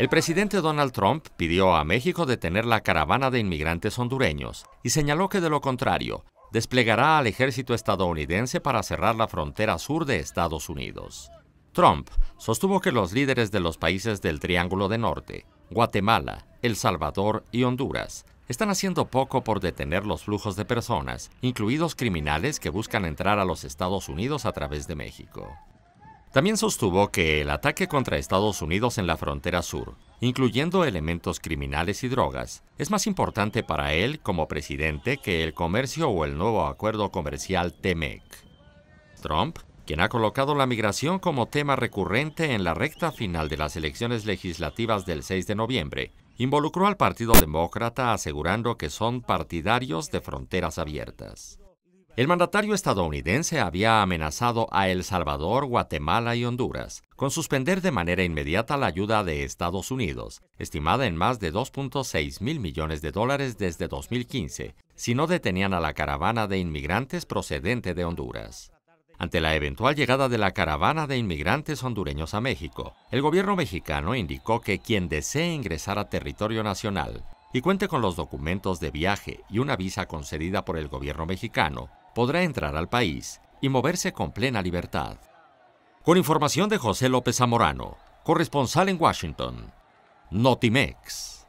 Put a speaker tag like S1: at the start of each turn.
S1: El presidente Donald Trump pidió a México detener la caravana de inmigrantes hondureños y señaló que de lo contrario, desplegará al ejército estadounidense para cerrar la frontera sur de Estados Unidos. Trump sostuvo que los líderes de los países del Triángulo de Norte, Guatemala, El Salvador y Honduras, están haciendo poco por detener los flujos de personas, incluidos criminales que buscan entrar a los Estados Unidos a través de México. También sostuvo que el ataque contra Estados Unidos en la frontera sur, incluyendo elementos criminales y drogas, es más importante para él como presidente que el comercio o el nuevo acuerdo comercial TEMEC. Trump, quien ha colocado la migración como tema recurrente en la recta final de las elecciones legislativas del 6 de noviembre, involucró al Partido Demócrata asegurando que son partidarios de fronteras abiertas. El mandatario estadounidense había amenazado a El Salvador, Guatemala y Honduras con suspender de manera inmediata la ayuda de Estados Unidos, estimada en más de 2.6 mil millones de dólares desde 2015, si no detenían a la caravana de inmigrantes procedente de Honduras. Ante la eventual llegada de la caravana de inmigrantes hondureños a México, el gobierno mexicano indicó que quien desee ingresar a territorio nacional y cuente con los documentos de viaje y una visa concedida por el gobierno mexicano, podrá entrar al país y moverse con plena libertad. Con información de José López Zamorano, corresponsal en Washington, Notimex.